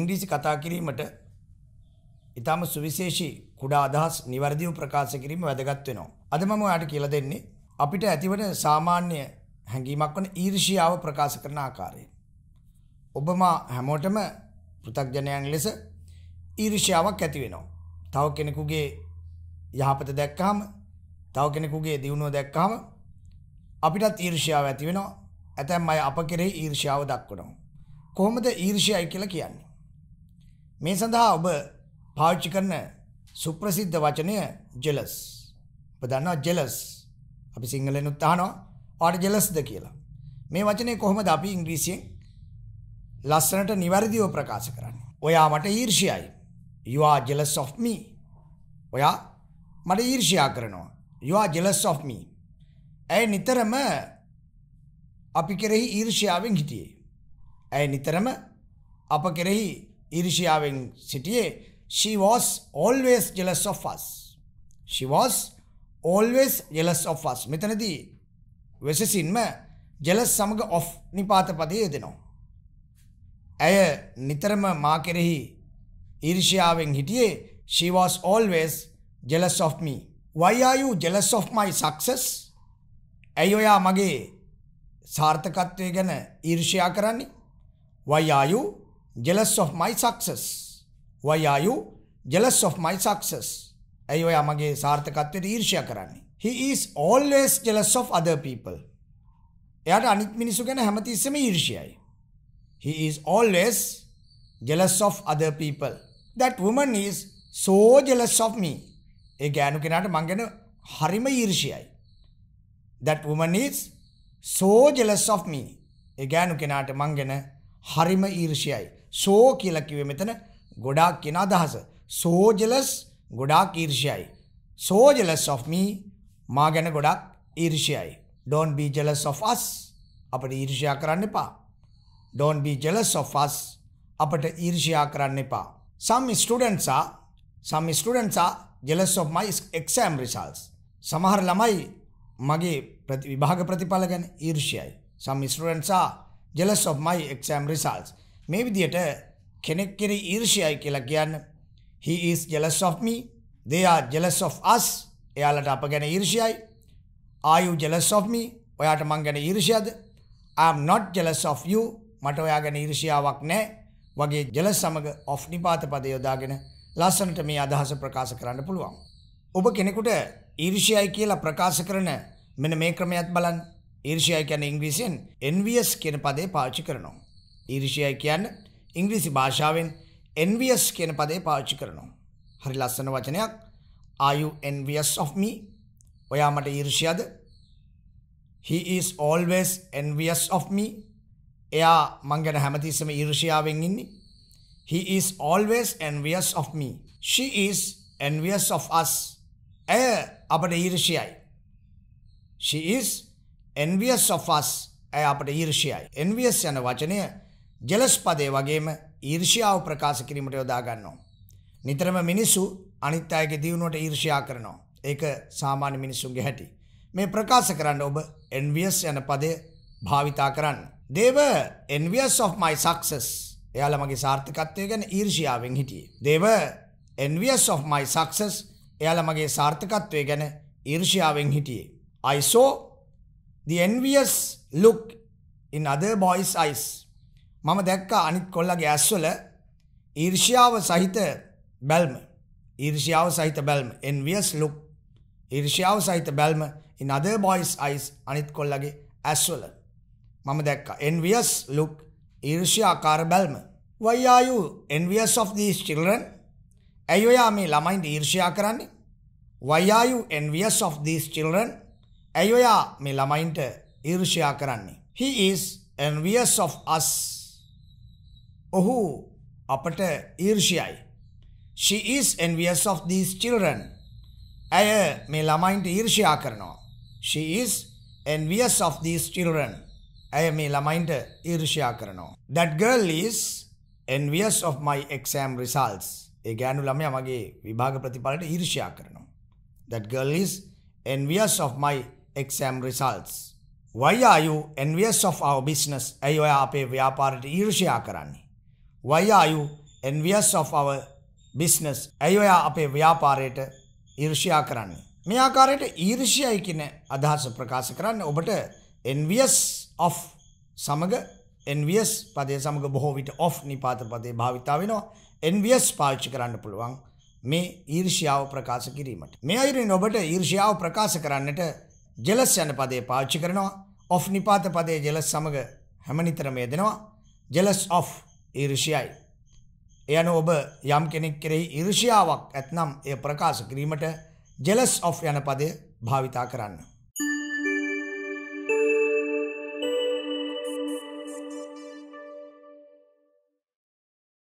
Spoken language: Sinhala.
ඉංග්‍රීසි කතා කිරීමට ඉතාම සුවිශේෂී කුඩා අදහස් නිවැරදිව ප්‍රකාශ කිරීම වැදගත් වෙනවා. අද මම ඔයාට කියලා දෙන්නේ අපිට ඇතිවන සාමාන්‍ය හැඟීමක් වන ඊර්ෂියාව ප්‍රකාශ කරන ආකාරය. ඔබම හැමෝටම පෘථග්ජනයන් ලෙස ඊර්ෂියාවක් ඇති වෙනවා. තව කෙනෙකුගේ යහපත දැක්කහම තව කෙනෙකුගේ දියුණුව දැක්කහම අපිටත් ඊර්ෂියාව ඇති වෙනවා. ඇතැම් අය අප කෙරෙහි ඊර්ෂියාව දක්වනවා. කොහොමද ඊර්ෂියයි කියලා කියන්නේ? මේ සඳහා ඔබ පාවිච්චි කරන සුප්‍රසිද්ධ වචනය jealous. ඔබ දන්නවා jealous. අපි සිංහලෙනුත් අහනවා ඔයාට jealousද කියලා. මේ වචනේ කොහොමද අපි ඉංග්‍රීසියෙන් ලස්සනට නිවැරදිව ප්‍රකාශ කරන්නේ? ඔයා මට ඊර්ෂ්‍යයි. You are jealous of me. ඔයා මට ඊර්ෂ්‍යා කරනවා. You are jealous of me. ඇය නිතරම අපි කෙරෙහි ඊර්ෂ්‍යාවෙන් හිටියේ. ඇය නිතරම අප කෙරෙහි ඉරිෂියාවෙන් සිටියේ she was always jealous of us she was always jealous of us මෙතනදී වෙසසින්ම jealous සමග of නිපාතපදයේ යෙදෙනවා ඇය නිතරම මා කෙරෙහි ඊර්ෂ්‍යාවෙන් හිටියේ she was always jealous of me why are you jealous of my success ඇයි ඔයා මගේ සාර්ථකත්වය ගැන ඊර්ෂ්‍යා කරන්නේ why are you jealous of my success why are you jealous of my success ඇයි ඔයා මගේ සාර්ථකත්වයට ඊර්ෂ්‍යා කරන්නේ he is always jealous of other people එයාට අනිත් මිනිස්සු ගැන හැමතිස්සෙම ඊර්ෂ්‍යයි he is always jealous of other people that woman is so jealous of me ඒ ගෑනු කෙනාට මං ගැන හරිම ඊර්ෂ්‍යයි that woman is so jealous of me ඒ ගෑනු කෙනාට මං ගැන හරිම ඊර්ෂ්‍යයි සෝ කියලා කිව්වේ මෙතන ගොඩාක් කියන අදහස. so jealous ගොඩාක් ඊර්ෂ්‍යයි. so jealous of me මා ගැන ගොඩාක් ඊර්ෂ්‍යයි. don't be jealous of us අපිට ඊර්ෂ්‍යා කරන්න එපා. don't be jealous of us අපිට ඊර්ෂ්‍යා කරන්න එපා. some students are some students are jealous of my exam results. සමහර ළමයි මගේ විභාග ප්‍රතිඵල ගැන ඊර්ෂ්‍යයි. some students are jealous of my exam results. මේ විදියට කෙනෙක් කෙරෙහි ඊර්ෂ්‍යයි කියලා කියන්න he is jealous of me they are jealous of us එයාලට අප ගැන ඊර්ෂ්‍යයි are you jealous of me ඔයාට මං ගැන ඊර්ෂ්‍යද i am not jealous of you මට ඔයා ගැන ඊර්ෂ්‍යාවක් නැහැ වගේ jealous සමග of නිපාත පද යොදාගෙන ලස්සනට මේ අදහස ප්‍රකාශ කරන්න පුළුවන් ඔබ කෙනෙකුට ඊර්ෂ්‍යයි කියලා ප්‍රකාශ කරන මෙන්න මේ ක්‍රමයක් බලන්න ඊර්ෂ්‍යයි කියන්නේ ඉංග්‍රීසියෙන් envious කියන පදේ පාවිච්චි කරනවා ඊර්ෂයයි කියන්න ඉංග්‍රීසි භාෂාවෙන් එන්වස් කියන පදේ පාච්චි කරනවා. හරි ලස්සන වචනයක් ආයු එන්වස් of me ඔයා මට ඊර්ෂයද He is always envious of me. එයා මං ගැන හැමතිස්සම ඊර්ෂියාවෙන් ඉන්නේ. He is always envious of me. She is envious of us. ඇය අපට ඊර්ෂයයි. She is envious of us. ඇය අපට ඊර්ෂයයි. envious යන වචනය ජලස්පදය වගේම ඊර්ෂ්‍යාව ප්‍රකාශ කිරීමට යොදා ගන්නවා. නිතරම මිනිස්සු අනිත් අයගේ දියුණුවට ඊර්ෂ්‍යා කරනවා. ඒක සාමාන්‍ය මිනිස්සුන්ගේ හැටි. මේ ප්‍රකාශ කරන්න ඔබ envious යන පදය භාවිතා කරන්න. They were envious of my success. එයාලා මගේ සාර්ථකත්වය ගැන ඊර්ෂ්‍යාවෙන් හිටියේ. They were envious of my success. එයාලා මගේ සාර්ථකත්වය ගැන ඊර්ෂ්‍යාවෙන් හිටියේ. I saw the envious look in other boys' eyes. මම දැක්කා අනිත් කොල්ලගේ ඇස්වල ඊර්ෂ්‍යාව සහිත බැල්ම ඊර්ෂ්‍යාව සහිත බැල්ම envious look ඊර්ෂ්‍යාව සහිත බැල්ම in other boys eyes අනිත් කොල්ලගේ ඇස්වල මම දැක්කා envious look ඊර්ෂ්‍යාකාර බැල්ම why are you envious of these children ඇයි ඔයා මේ ළමයින්ට ඊර්ෂ්‍යා කරන්නේ why are you envious of these children ඇයි ඔයා මේ ළමයින්ට ඊර්ෂ්‍යා කරන්නේ he is envious of us ඔහු අපට ඊර්ෂයයි. She is envious of these children. ඇය මේ ළමයින්ට ඊර්ෂයා කරනවා. She is envious of these children. ඇය මේ ළමයින්ට ඊර්ෂයා කරනවා. That girl is envious of my exam results. ඒ ගෑනු ළමයා මගේ විභාග ප්‍රතිඵලට ඊර්ෂයා කරනවා. That girl is envious of my exam results. Why are you envious of our business? ඇයි ඔයා අපේ ව්‍යාපාරයට ඊර්ෂයා කරන්නේ? Why are you envious of our business? ඇයි ඔයා අපේ ව්‍යාපාරයට ඊර්ෂ්‍යා කරන්නේ? මේ ආකාරයට ඊර්ෂ්‍යයි කියන අදහස ප්‍රකාශ කරන්න ඔබට envious of සමග envious පදය සමග බොහෝ විට of නිපාත පදේ භාවිතා වෙනවා. envious පාවිච්චි කරන්න පුළුවන් මේ ඊර්ෂ්‍යාව ප්‍රකාශ කිරීමට. මේ අයුරින් ඔබට ඊර්ෂ්‍යාව ප්‍රකාශ කරන්නට ජෙලස් යන පදේ පාවිච්චි කරනවා. of නිපාත පදේ ජෙලස් සමග හැමනිතරම යෙදෙනවා. jealous of ඊර්ෂ්‍යයි. එයනු ඔබ යම් කෙනෙක් කෙරෙහි ඊර්ෂ්‍යාවක් ඇතනම් එය ප්‍රකාශ කිරීමට jealous of යන පදය භාවිතා කරන්න.